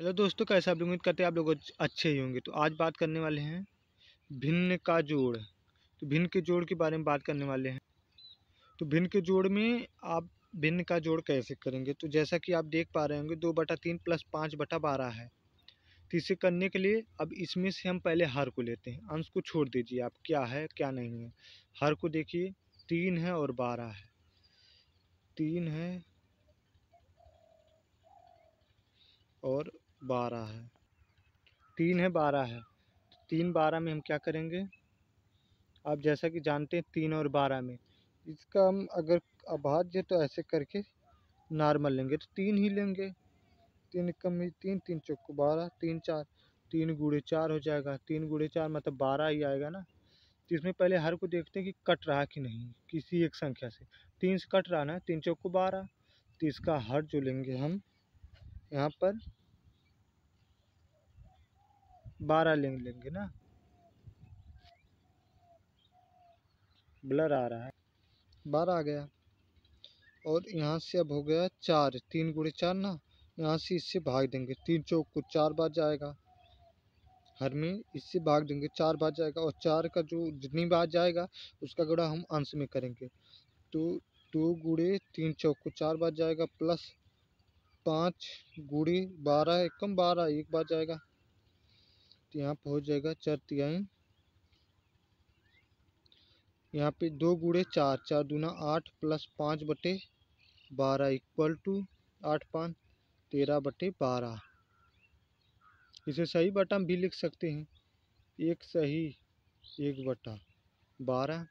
hello दोस्तों कैसे आप लोग उम्मीद करते हैं आप लोग अच्छे ही होंगे तो आज बात करने वाले हैं भिन्न का जोड़ तो भिन्न के जोड़ के बारे में बात करने वाले हैं तो भिन्न के जोड़ में आप भिन्न का जोड़ कैसे करेंगे तो जैसा कि आप देख पा रहे होंगे दो बटा तीन प्लस पाँच बटा बारह है तो इसे करने के लिए अब इसमें से हम पहले हर को लेते हैं अंश को छोड़ दीजिए आप क्या है क्या नहीं है हर को देखिए तीन है और बारह है तीन है बारह है तीन है बारह है तो तीन बारह में हम क्या करेंगे आप जैसा कि जानते हैं तीन और बारह में इसका हम अगर अभाज्य तो ऐसे करके नॉर्मल लेंगे तो तीन ही लेंगे तीन कम ही तीन तीन चौक बारह तीन चार तीन गुड़े चार हो जाएगा तीन गुड़े चार मतलब बारह ही आएगा ना तो इसमें पहले हर को देखते हैं कि कट रहा कि नहीं किसी एक संख्या से तीन से कट रहा ना तीन चौक बारह तो इसका हर जो लेंगे हम यहाँ पर बारह ले लेंगे ना ब्लर आ रहा है बारह आ गया और यहाँ से अब हो गया चार तीन गुड़े चार ना यहाँ से इससे भाग देंगे तीन चौक को चार बार जाएगा हर में इससे भाग देंगे चार बार जाएगा और चार का जो जितनी बार जाएगा उसका गुड़ा हम अंश में करेंगे तो दो गुड़े तीन चौक को चार बार जाएगा प्लस पाँच गुड़े बारह एक कम बारह एक बार जाएगा यहाँ पहुँच जाएगा चार तिहाई यहाँ पे दो गुड़े चार चार दूना आठ प्लस पाँच बटे बारह इक्वल टू आठ पाँच तेरह बटे बारह इसे सही बटा भी लिख सकते हैं एक सही एक बटा बारह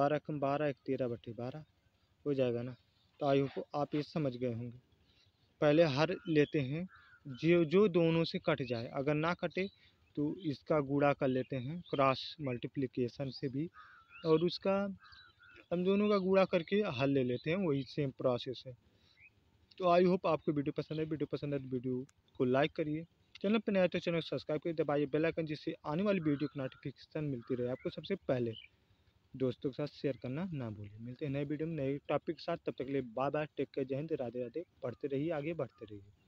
बारह कम बारह एक तेरह बटे बारह हो जाएगा ना तो आई होप आप ये समझ गए होंगे पहले हर लेते हैं जो जो दोनों से कट जाए अगर ना कटे तो इसका गुड़ा कर लेते हैं क्रॉस मल्टीप्लिकेशन से भी और उसका हम दोनों का गुड़ा करके हल ले लेते हैं वही सेम प्रोसेस है तो आई होप आपको वीडियो पसंद है वीडियो पसंद है तो वीडियो को लाइक करिए चैनल पर नया तो चैनल सब्सक्राइब करिए दबाइए बेल आइकन जिससे आने वाली वीडियो की नोटिफिकेशन मिलती रहे आपको सबसे पहले दोस्तों के साथ शेयर करना ना भूलें मिलते हैं नए वीडियो में नए टॉपिक के साथ तब तक के लिए बाय बाय टेक केयर जय हिंद राधे राधे पढ़ते रहिए आगे बढ़ते रहिए